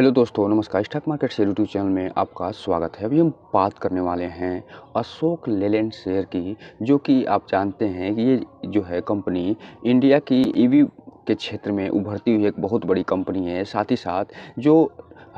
hello दोस्तों नमस्कार stock market से यूट्यूब चैनल में आपका स्वागत है अभी हम बात करने वाले हैं अशोक लेलैंड शेयर की जो कि आप जानते हैं कि ये जो है कंपनी इंडिया की ईवी के क्षेत्र में उभरती हुई एक बहुत बड़ी कंपनी है साथ ही साथ जो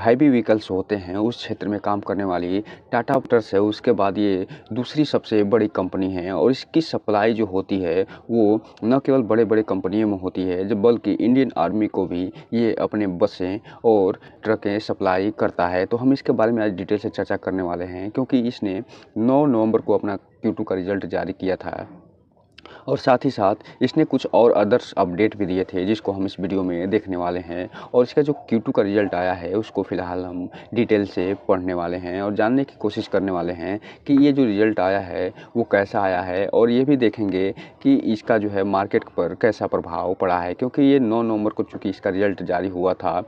हैवी व्हीकल्स होते हैं उस क्षेत्र में काम करने वाली टाटा मोटर्स है उसके बाद ये दूसरी सबसे बड़ी कंपनी है और इसकी सप्लाई जो होती है वो न केवल बड़े बड़े कंपनियों में होती है जब बल्कि इंडियन आर्मी को भी ये अपने बसें और ट्रकें सप्लाई करता है तो हम इसके बारे में आज डिटेल से चर्चा करने वाले हैं क्योंकि इसने नौ नवंबर को अपना क्यू का रिजल्ट जारी किया था और साथ ही साथ इसने कुछ और अदर्स अपडेट भी दिए थे जिसको हम इस वीडियो में देखने वाले हैं और इसका जो क्यू का रिज़ल्ट आया है उसको फ़िलहाल हम डिटेल से पढ़ने वाले हैं और जानने की कोशिश करने वाले हैं कि ये जो रिज़ल्ट आया है वो कैसा आया है और ये भी देखेंगे कि इसका जो है मार्केट पर कैसा प्रभाव पड़ा है क्योंकि ये नौ नवंबर को चूँकि इसका रिज़ल्ट जारी हुआ था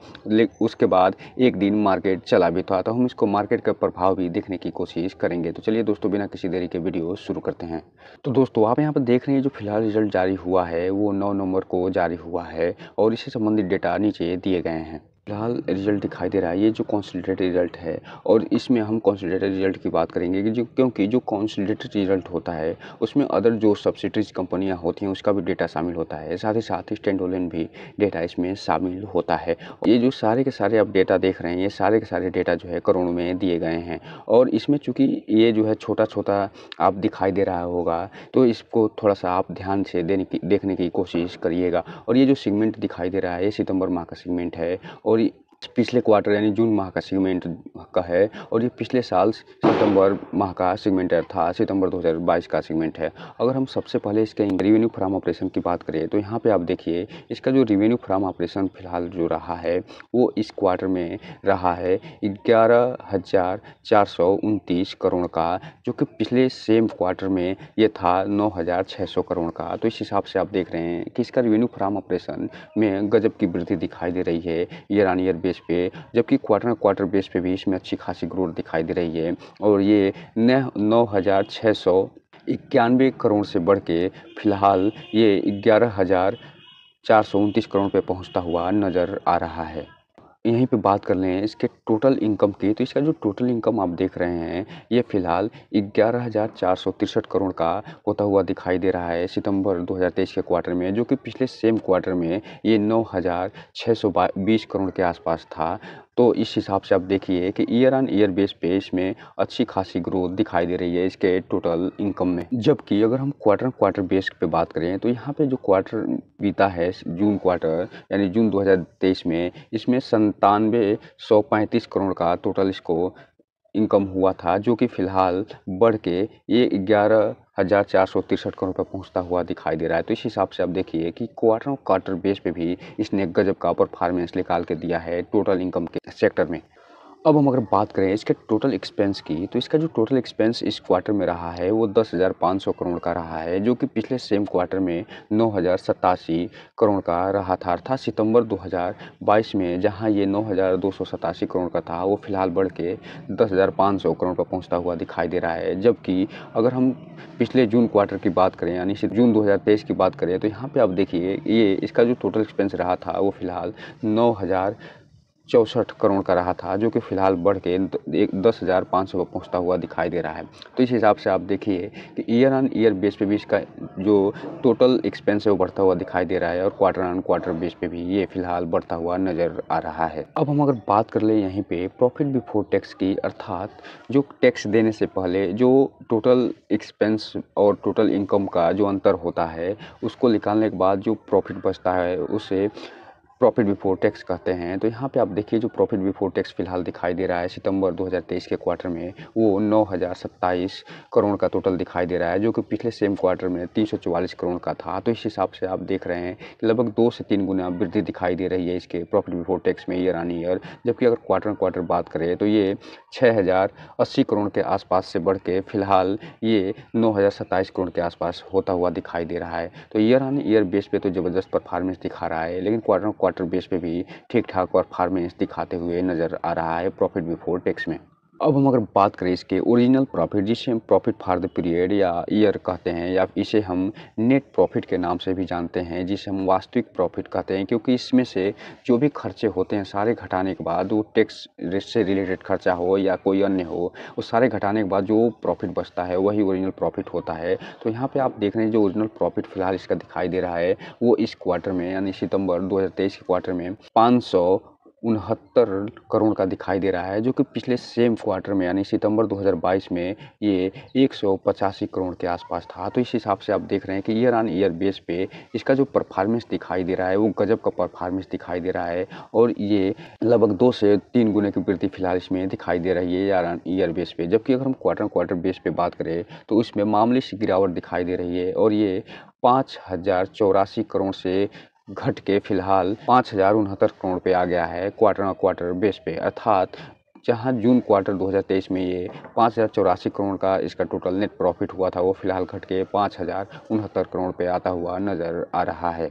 उसके बाद एक दिन मार्केट चला भी था तो हम इसको मार्केट का प्रभाव भी देखने की कोशिश करेंगे तो चलिए दोस्तों बिना किसी देरी के वीडियो शुरू करते हैं तो दोस्तों आप यहाँ पर देख रहे हैं जो फिलहाल रिजल्ट जारी हुआ है वो नौ नवंबर को जारी हुआ है और इससे संबंधित डेटा नीचे दिए गए हैं फिलहाल रिज़ल्ट दिखाई दे रहा है ये जो कॉन्सल्टेटेड रिज़ल्ट है और इसमें हम कॉन्सल्टेटेड रिज़ल्ट की बात करेंगे कि जो क्योंकि जो कॉन्सल्टेटेड रिज़ल्ट होता है उसमें अदर जो सब्सिडीज कंपनियां होती हैं उसका भी डेटा शामिल होता है साथ ही साथ स्टैंडोलिन स्टैंडोलन भी डेटा इसमें शामिल होता है ये जो सारे के सारे आप डेटा देख रहे हैं ये सारे के सारे डेटा जो है करोड़ में दिए गए हैं और इसमें चूँकि ये जो है छोटा छोटा आप दिखाई दे रहा होगा तो इसको थोड़ा सा आप ध्यान से देने की देखने की कोशिश करिएगा और ये जो सीगमेंट दिखाई दे रहा है ये सितम्बर माह का सीगमेंट है और 折 पिछले क्वार्टर यानी जून माह का सेगमेंट का है और ये पिछले साल सितंबर माह का सेगमेंट था सितंबर 2022 का सेगमेंट है अगर हम सबसे पहले इसके रेवेन्यू फ्राम ऑपरेशन की बात करें तो यहाँ पे आप देखिए इसका जो रेवेन्यू फ्राम ऑपरेशन फिलहाल जो रहा है वो इस क्वार्टर में रहा है ग्यारह हज़ार चार सौ उनतीस करोड़ का जो कि पिछले सेम क्वार्टर में ये था नौ हज़ार छः सौ करोड़ का तो इस हिसाब से आप देख रहे हैं कि इसका रेवेन्यू फ्राम ऑपरेशन में गजब की वृद्धि दिखाई दे रही है year on year base base पे जबकि क्वार्टर क्वार्टर बेस पे भी इसमें अच्छी खासी ग्रोथ दिखाई दे रही है और ये नौ हज़ार छः सौ इक्यानवे करोड़ से बढ़ के फिलहाल ये ग्यारह हज़ार चार सौ उनतीस करोड़ पे पहुंचता हुआ नज़र आ रहा है यहीं पे बात कर लें इसके टोटल इनकम की तो इसका जो टोटल इनकम आप देख रहे हैं ये फ़िलहाल ग्यारह हज़ार चार सौ तिरसठ करोड़ का होता हुआ दिखाई दे रहा है सितंबर 2023 के क्वार्टर में जो कि पिछले सेम क्वार्टर में ये नौ हज़ार छः सौ बीस करोड़ के आसपास था तो इस हिसाब से आप देखिए कि ईयर ऑन ईयर बेस पे इसमें अच्छी खासी ग्रोथ दिखाई दे रही है इसके टोटल इनकम में जबकि अगर हम क्वार्टर क्वार्टर बेस पे बात करें तो यहाँ पे जो क्वार्टर बीता है जून क्वार्टर यानी जून 2023 में इसमें संतानवे करोड़ का टोटल इसको इनकम हुआ था जो कि फ़िलहाल बढ़ के ये ग्यारह हज़ार चार सौ तिरसठ करोड़ रुपये पहुँचता हुआ दिखाई दे रहा है तो इस हिसाब से आप देखिए कि क्वार्टर क्वार्टर बेस पे भी इसने गजब का परफॉर्मेंस निकाल के दिया है टोटल इनकम के सेक्टर में अब हम अगर बात करें इसके टोटल एक्सपेंस की तो इसका जो टोटल एक्सपेंस इस क्वार्टर में रहा है वो दस हज़ार पाँच सौ करोड़ का रहा है जो कि पिछले सेम क्वार्टर में नौ हज़ार सतासी करोड़ का रहा था अर्थात सितंबर 2022 में जहां ये नौ हज़ार दो सौ सतासी करोड़ का था वो फिलहाल बढ़ के दस हज़ार पाँच सौ करोड़ पर पहुँचता हुआ दिखाई दे रहा है जबकि अगर हम पिछले जून क्वार्टर की बात करें यानी सिर्फ जून दो हज़ार तेईस की बात करें तो यहाँ पर आप देखिए ये इसका जो टोटल एक्सपेंस रहा था वो फिलहाल नौ हज़ार चौंसठ करोड़ का रहा था जो कि फ़िलहाल बढ़ के एक दस हज़ार पाँच सौ पहुँचता हुआ दिखाई दे रहा है तो इस हिसाब से आप देखिए कि ईयर ऑन ईयर बेस पे भी इसका जो टोटल एक्सपेंस है वो बढ़ता हुआ दिखाई दे रहा है और क्वार्टर ऑन क्वार्टर बेस पे भी ये फ़िलहाल बढ़ता हुआ नज़र आ रहा है अब हम अगर बात कर लें यहीं पर प्रॉफिट बिफोर टैक्स की अर्थात जो टैक्स देने से पहले जो टोटल एक्सपेंस और टोटल इनकम का जो अंतर होता है उसको निकालने के बाद जो प्रॉफिट बचता है उसे प्रॉफिट बिफोर टैक्स कहते हैं तो यहाँ पे आप देखिए जो प्रॉफिट बिफोर टैक्स फिलहाल दिखाई दे रहा है सितंबर 2023 के क्वार्टर में वो नौ करोड़ का टोटल दिखाई दे रहा है जो कि पिछले सेम क्वार्टर में तीन करोड़ का था तो इस हिसाब से आप देख रहे हैं कि लगभग दो से तीन गुना वृद्धि दिखाई दे रही है इसके प्रॉफिट बिफोर टैक्स में ईयर ऑन ईयर जबकि अगर क्वार्टर क्वार्टर बात करें तो ये छः करोड़ के आसपास से बढ़ के फिलहाल ये नौ करोड़ के आसपास होता हुआ दिखाई दे रहा है तो ईयर ऑन ईयर बेस पर तो ज़बरदस्त परफॉर्मेंस दिखा रहा है लेकिन क्वार्टर क्वार्टर क्वार्टर बेस पे भी ठीक ठाक परफॉर्मेंस दिखाते हुए नज़र आ रहा है प्रॉफिट बिफोर टैक्स में अब हम अगर बात करें इसके ओरिजिनल प्रॉफिट जिसे हम प्रॉफिट फॉर द पीरियड या ईयर कहते हैं या इसे हम नेट प्रॉफिट के नाम से भी जानते हैं जिसे हम वास्तविक प्रॉफिट कहते हैं क्योंकि इसमें से जो भी खर्चे होते हैं सारे घटाने के बाद वो टैक्स से रिलेटेड खर्चा हो या कोई अन्य हो वो सारे घटाने के बाद जो प्रॉफिट बचता है वही ओरिजिनल प्रॉफिट होता है तो यहाँ पर आप देख रहे हैं जो ओरिजिनल प्रॉफिट फिलहाल इसका दिखाई दे रहा है वो इस क्वार्टर में यानी सितंबर दो के क्वार्टर में पाँच उनहत्तर करोड़ का दिखाई दे रहा है जो कि पिछले सेम क्वार्टर में यानी सितंबर 2022 में ये एक करोड़ के आसपास था तो इस हिसाब से आप देख रहे हैं कि ईयर ऑन ईयर बेस पे इसका जो परफॉर्मेंस दिखाई दे रहा है वो गजब का परफॉर्मेंस दिखाई दे रहा है और ये लगभग दो से तीन गुने की वृद्धि फिलहाल इसमें दिखाई दे रही है ईयर ऑन ईयर बेस पर जबकि अगर हम क्वार्टर क्वार्टर बेस पर बात करें तो इसमें मामूली सी गिरावट दिखाई दे रही है और ये पाँच हज़ार चौरासी करोड़ से घट के फिलहाल पाँच हज़ार उनहत्तर करोड़ पे आ गया है क्वार्टर ऑन क्वार्टर बेस पे अर्थात जहाँ जून क्वार्टर 2023 में ये पाँच हज़ार चौरासी करोड़ का इसका टोटल नेट प्रॉफिट हुआ था वो फिलहाल घट के पाँच हज़ार उनहत्तर करोड़ पे आता हुआ नज़र आ रहा है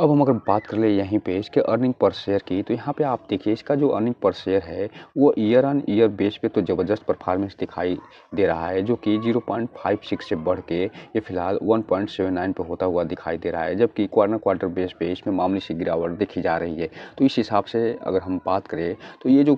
अब हम अगर बात कर ले यहीं पे इसके अर्निंग पर शेयर की तो यहाँ पे आप देखिए इसका जो अर्निंग पर शेयर है वो ईयर ऑन ईयर बेस पे तो ज़बरदस्त परफॉर्मेंस दिखाई दे रहा है जो कि 0.56 से बढ़ के ये फिलहाल 1.79 पे होता हुआ दिखाई दे रहा है जबकि क्वार्टर क्वार्टर बेस पे इसमें मामूली सी गिरावट देखी जा रही है तो इस हिसाब से अगर हम बात करें तो ये जो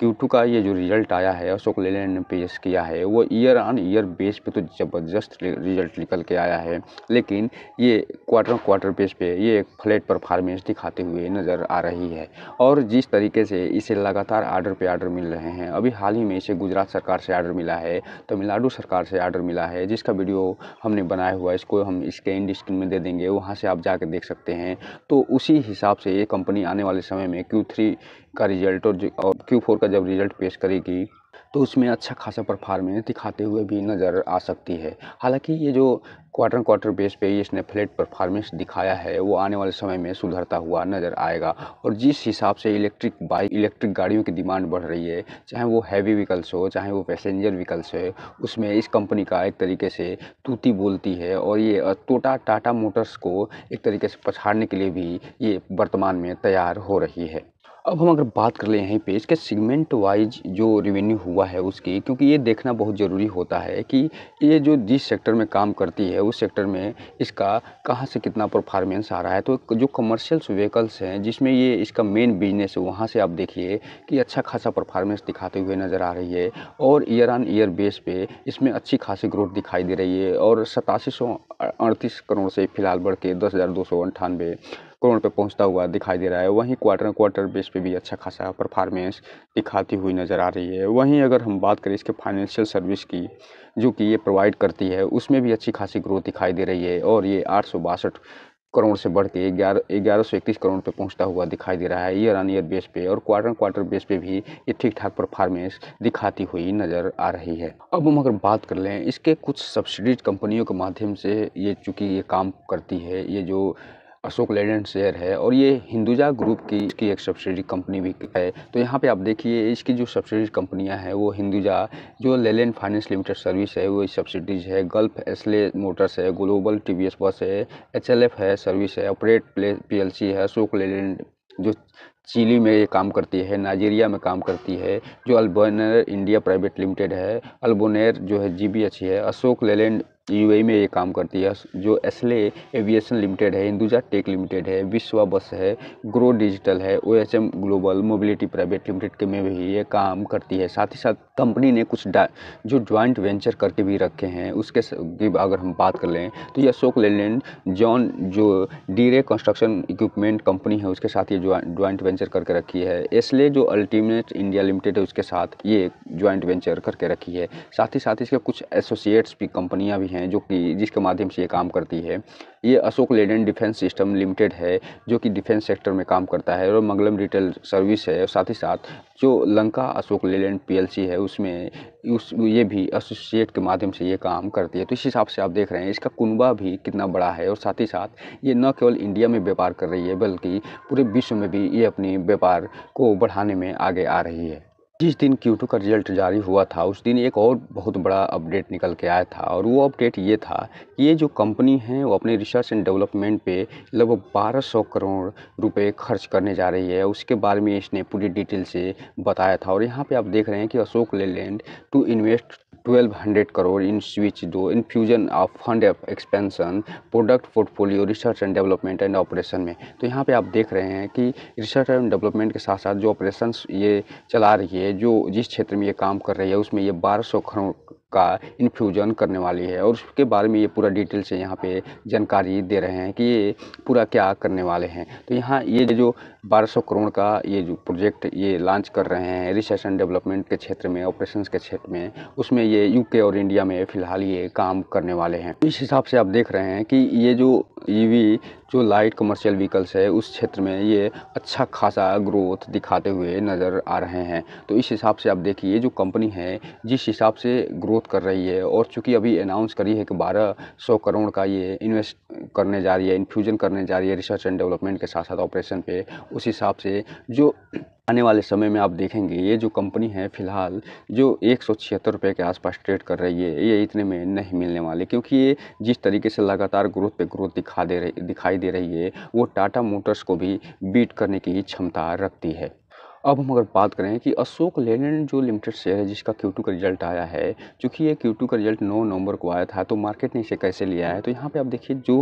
क्यू का ये जो रिज़ल्ट आया है अशोक लेलैंड ने पेश किया है वो ईयर ऑन ईयर बेस पे तो ज़बरदस्त रिज़ल्ट निकल के आया है लेकिन ये क्वार्टर क्वार्टर बेस पे ये एक फ्लैट परफार्मेंस दिखाते हुए नज़र आ रही है और जिस तरीके से इसे लगातार आर्डर पे आर्डर मिल रहे हैं अभी हाल ही में इसे गुजरात सरकार से आर्डर मिला है तमिलनाडु सरकार से आर्डर मिला है जिसका वीडियो हमने बनाया हुआ है इसको हम इसके इंड स्क्रीन में दे देंगे वहाँ से आप जाकर देख सकते हैं तो उसी हिसाब से ये कंपनी आने वाले समय में क्यू का रिजल्ट और क्यू फोर का जब रिजल्ट पेश करेगी तो उसमें अच्छा खासा परफार्मेंस दिखाते हुए भी नज़र आ सकती है हालांकि ये जो क्वार्टर क्वार्टर बेस पे इसने फ्लैट परफॉर्मेंस दिखाया है वो आने वाले समय में सुधरता हुआ नज़र आएगा और जिस हिसाब से इलेक्ट्रिक बाइक इलेक्ट्रिक गाड़ियों की डिमांड बढ़ रही है चाहे वो हैवी व्हीकल्स हो चाहे वो पैसेंजर व्हीकल्स है उसमें इस कंपनी का एक तरीके से तूती बोलती है और ये टोटा टाटा मोटर्स को एक तरीके से पछाड़ने के लिए भी ये वर्तमान में तैयार हो रही है अब हम अगर बात कर ले यहीं पेज के सीगमेंट वाइज जो रेवेन्यू हुआ है उसकी क्योंकि ये देखना बहुत ज़रूरी होता है कि ये जो जिस सेक्टर में काम करती है उस सेक्टर में इसका कहाँ से कितना परफॉर्मेंस आ रहा है तो जो कमर्शियल्स व्हीकल्स हैं जिसमें ये इसका मेन बिजनेस है वहाँ से आप देखिए कि अच्छा खासा परफॉर्मेंस दिखाते हुए नज़र आ रही है और ईयर ऑन ईयर बेस पे इसमें अच्छी खासी ग्रोथ दिखाई दे रही है और सतासी करोड़ से फ़िलहाल बढ़ के दस करोड़ पे पहुंचता हुआ दिखाई दे रहा है वहीं क्वार्टर क्वार्टर बेस पे भी अच्छा खासा परफार्मेंस दिखाती हुई नज़र आ रही है वहीं अगर हम बात करें इसके फाइनेंशियल सर्विस की जो कि ये प्रोवाइड करती है उसमें भी अच्छी खासी ग्रोथ दिखाई दे रही है और ये आठ करोड़ से बढ़ के ग्यारह ग्यारह सौ इकतीस करोड़ पे पहुंचता हुआ दिखाई दे रहा है ईयर ऑन ईयर बेस पे और क्वार्टर क्वार्टर बेस पे भी ये ठीक ठाक परफॉर्मेंस दिखाती हुई नज़र आ रही है अब हम अगर बात कर लें इसके कुछ सब्सिडीज कंपनियों के माध्यम से ये चूँकि ये काम करती है ये जो अशोक लेडेंट शेयर है और ये हिंदुजा ग्रुप की इसकी एक सब्सिडी कंपनी भी है तो यहाँ पे आप देखिए इसकी जो सब्सिडी कंपनियाँ हैं वो हिंदुजा जो लेलैंड फाइनेंस लिमिटेड सर्विस है वो सब्सिडीज है गल्फ एसले मोटर्स है ग्लोबल टी बस है एच है सर्विस है ऑपरेट प्ले पी है अशोक लेलैंड जो चिली में ये काम करती है नाइजीरिया में काम करती है जो अल्बोनर इंडिया प्राइवेट लिमिटेड है अल्बोनेर जो है जी है अशोक लेलैंड यूएई में ये काम करती है जो एसले एविएशन लिमिटेड है हिंदुजा टेक लिमिटेड है विश्वा बस है ग्रो डिजिटल है O H M Global Mobility Private Limited के में भी ये काम करती है साथ ही साथ कंपनी ने कुछ जो ज्वाइंट वेंचर करके भी रखे हैं उसके अगर हम बात कर लें तो ये अशोक लेलैंड जॉन जो डीरे कंस्ट्रक्शन इक्विपमेंट कंपनी है उसके साथ ये ज्वाइंट वेंचर करके रखी है एसले जो अल्टीमेट इंडिया लिमिटेड है उसके साथ ये जॉइंट वेंचर करके रखी है साथ ही साथ इसके कुछ एसोसिएट्स भी कंपनियाँ भी हैं जो कि जिसके माध्यम से ये काम करती है ये अशोक लेडन डिफेंस सिस्टम लिमिटेड है जो कि डिफेंस सेक्टर में काम करता है और मंगलम रिटेल सर्विस है और साथ ही साथ जो लंका अशोक लेलैंड पीएलसी है उसमें उस ये भी एसोसिएट के माध्यम से ये काम करती है तो इस हिसाब से आप देख रहे हैं इसका कुनबा भी कितना बड़ा है और साथ ही साथ ये न केवल इंडिया में व्यापार कर रही है बल्कि पूरे विश्व में भी ये अपने व्यापार को बढ़ाने में आगे आ रही है जिस दिन Q2 का रिजल्ट जारी हुआ था उस दिन एक और बहुत बड़ा अपडेट निकल के आया था और वो अपडेट ये था कि ये जो कंपनी है वो अपने रिसर्च एंड डेवलपमेंट पे लगभग 1200 करोड़ रुपए खर्च करने जा रही है उसके बारे में इसने पूरी डिटेल से बताया था और यहाँ पे आप देख रहे हैं कि Ashok Leyland to invest 1200 crore in Switch to infusion of fund expansion product portfolio research and development and operation में तो यहाँ पे आप देख रहे हैं कि रिसर्च एंड डेवलपमेंट के साथ साथ जो ऑपरेशन ये चला रही है जो जिस क्षेत्र में ये काम कर रही है उसमें ये बारह सौ करोड़ का इन्फ्यूजन करने वाली है और उसके बारे में ये पूरा डिटेल से यहाँ पे जानकारी दे रहे हैं कि ये पूरा क्या करने वाले हैं तो यहाँ ये जो 1200 करोड़ का ये जो प्रोजेक्ट ये लॉन्च कर रहे हैं रिसर्च एंड डेवलपमेंट के क्षेत्र में ऑपरेशन के क्षेत्र में उसमें ये यू और इंडिया में फ़िलहाल ये काम करने वाले हैं इस हिसाब से आप देख रहे हैं कि ये जो ई e जो लाइट कमर्शियल व्हीकल्स है उस क्षेत्र में ये अच्छा खासा ग्रोथ दिखाते हुए नज़र आ रहे हैं तो इस हिसाब से आप देखिए जो कंपनी है जिस हिसाब से ग्रोथ कर रही है और चूँकि अभी अनाउंस करी है कि बारह सौ करोड़ का ये इन्वेस्ट करने जा रही है इन्फ्यूजन करने जा रही है रिसर्च एंड डेवलपमेंट के साथ साथ ऑपरेशन पे उस हिसाब से जो आने वाले समय में आप देखेंगे ये जो कंपनी है फ़िलहाल जो एक सौ छिहत्तर रुपये के आसपास ट्रेड कर रही है ये इतने में नहीं मिलने वाले क्योंकि ये जिस तरीके से लगातार ग्रोथ पे ग्रोथ दिखा दे रही दिखाई दे रही है वो टाटा मोटर्स को भी बीट करने की क्षमता रखती है अब हम अगर बात करें कि अशोक लेलैंड जो लिमिटेड शेयर है जिसका क्यू का रिजल्ट आया है चूँकि ये क्यू का रिजल्ट 9 नवंबर को आया था तो मार्केट ने इसे कैसे लिया है तो यहाँ पे आप देखिए जो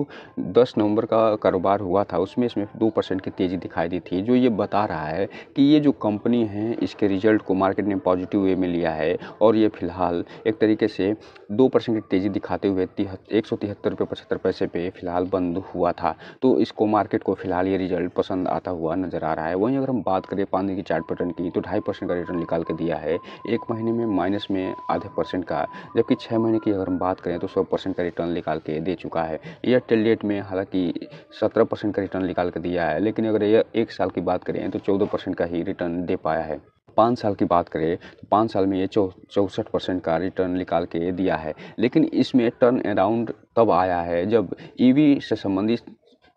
10 नवंबर का कारोबार हुआ था उसमें इसमें दो परसेंट की तेज़ी दिखाई दी थी जो ये बता रहा है कि ये जो कंपनी है इसके रिजल्ट को मार्केट ने पॉजिटिव वे में लिया है और ये फिलहाल एक तरीके से दो परसेंट की तेज़ी दिखाते हुए एक सौ तिहत्तर रुपये पचहत्तर पैसे पे फिलहाल बंद हुआ था तो इसको मार्केट को फिलहाल ये रिजल्ट पसंद आता हुआ नज़र आ रहा है वहीं अगर हम बात करें पानी की चार्ट पैटर्न की तो ढाई परसेंट का रिटर्न निकाल के दिया है एक महीने में माइनस में आधे परसेंट का जबकि छः महीने की अगर हम बात करें तो सौ परसेंट का रिटर्न निकाल के दे चुका है एयरटेल डेट में हालांकि सत्रह परसेंट का रिटर्न निकाल के दिया है लेकिन अगर यह एक साल की बात करें तो चौदह परसेंट का ही रिटर्न दे पाया है पाँच साल की बात करें तो पाँच साल में ये चौसठ परसेंट का रिटर्न निकाल के दिया है लेकिन इसमें टर्न अराउंड तब आया है जब ईवी e से संबंधित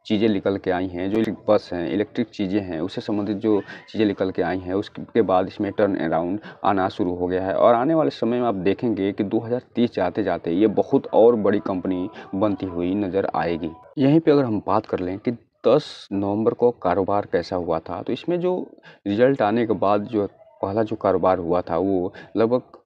चीज़ें निकल के आई हैं जो बस हैं इलेक्ट्रिक चीज़ें हैं उससे संबंधित जो चीज़ें निकल के आई हैं उसके बाद इसमें टर्न अराउंड आना शुरू हो गया है और आने वाले समय में आप देखेंगे कि 2030 जाते जाते ये बहुत और बड़ी कंपनी बनती हुई नज़र आएगी यहीं पे अगर हम बात कर लें कि 10 नवंबर को कारोबार कैसा हुआ था तो इसमें जो रिजल्ट आने के बाद जो पहला जो कारोबार हुआ था वो लगभग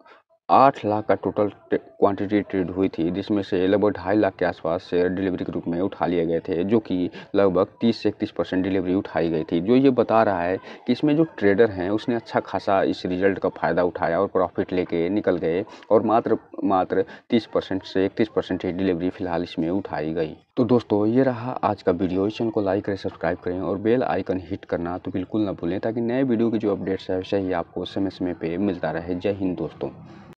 आठ लाख का टोटल क्वांटिटी ट्रेड हुई थी जिसमें से लगभग ढाई लाख के आसपास शेयर डिलीवरी के रूप में उठा लिए गए थे जो कि लगभग 30 से इकतीस परसेंट डिलीवरी उठाई गई थी जो ये बता रहा है कि इसमें जो ट्रेडर हैं उसने अच्छा खासा इस रिजल्ट का फ़ायदा उठाया और प्रॉफिट लेके निकल गए और मात्र मात्र तीस परसेंट से इकतीस परसेंट ही डिलीवरी फिलहाल इसमें उठाई गई तो दोस्तों ये रहा आज का वीडियो इस चैनल को लाइक करें सब्सक्राइब करें और बेल आइकन हिट करना तो बिल्कुल ना भूलें ताकि नए वीडियो की जो अपडेट्स है वैसे ही आपको समय समय पर मिलता रहे जय हिंद दोस्तों